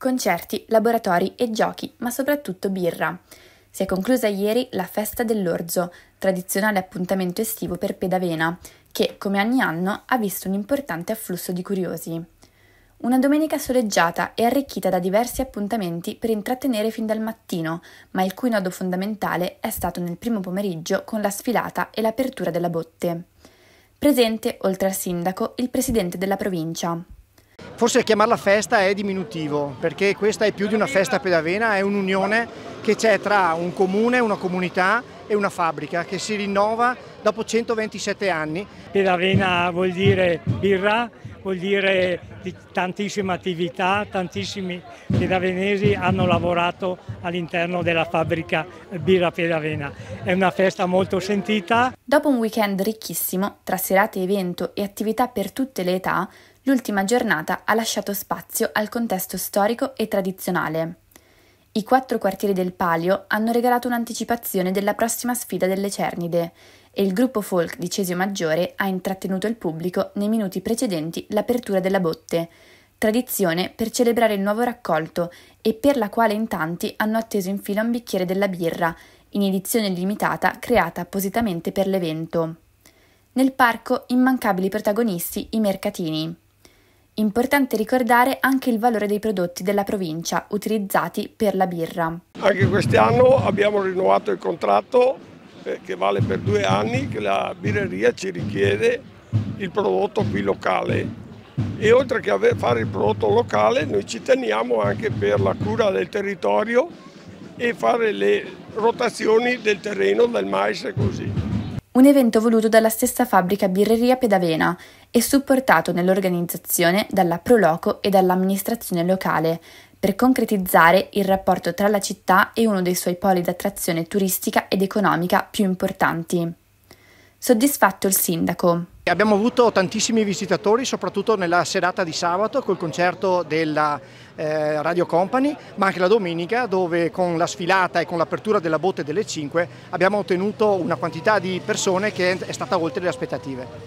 Concerti, laboratori e giochi, ma soprattutto birra. Si è conclusa ieri la Festa dell'Orzo, tradizionale appuntamento estivo per Pedavena, che, come ogni anno, ha visto un importante afflusso di curiosi. Una domenica soleggiata e arricchita da diversi appuntamenti per intrattenere fin dal mattino, ma il cui nodo fondamentale è stato nel primo pomeriggio con la sfilata e l'apertura della botte. Presente, oltre al sindaco, il presidente della provincia. Forse chiamarla festa è diminutivo, perché questa è più di una festa pedavena, è un'unione che c'è tra un comune, una comunità e una fabbrica che si rinnova dopo 127 anni. Pedavena vuol dire birra, vuol dire tantissime attività, tantissimi pedavenesi hanno lavorato all'interno della fabbrica Birra Pedavena. È una festa molto sentita. Dopo un weekend ricchissimo, tra serate, evento e attività per tutte le età, l'ultima giornata ha lasciato spazio al contesto storico e tradizionale. I quattro quartieri del Palio hanno regalato un'anticipazione della prossima sfida delle Cernide e il gruppo folk di Cesio Maggiore ha intrattenuto il pubblico nei minuti precedenti l'apertura della botte, tradizione per celebrare il nuovo raccolto e per la quale in tanti hanno atteso in fila un bicchiere della birra, in edizione limitata creata appositamente per l'evento. Nel parco immancabili protagonisti i mercatini. Importante ricordare anche il valore dei prodotti della provincia utilizzati per la birra. Anche quest'anno abbiamo rinnovato il contratto eh, che vale per due anni che la birreria ci richiede il prodotto qui locale e oltre che fare il prodotto locale noi ci teniamo anche per la cura del territorio e fare le rotazioni del terreno, del mais e così un evento voluto dalla stessa fabbrica Birreria Pedavena e supportato nell'organizzazione dalla Proloco e dall'amministrazione locale, per concretizzare il rapporto tra la città e uno dei suoi poli d'attrazione turistica ed economica più importanti. Soddisfatto il sindaco. Abbiamo avuto tantissimi visitatori, soprattutto nella serata di sabato col concerto della eh, Radio Company, ma anche la domenica dove con la sfilata e con l'apertura della botte delle 5 abbiamo ottenuto una quantità di persone che è stata oltre le aspettative.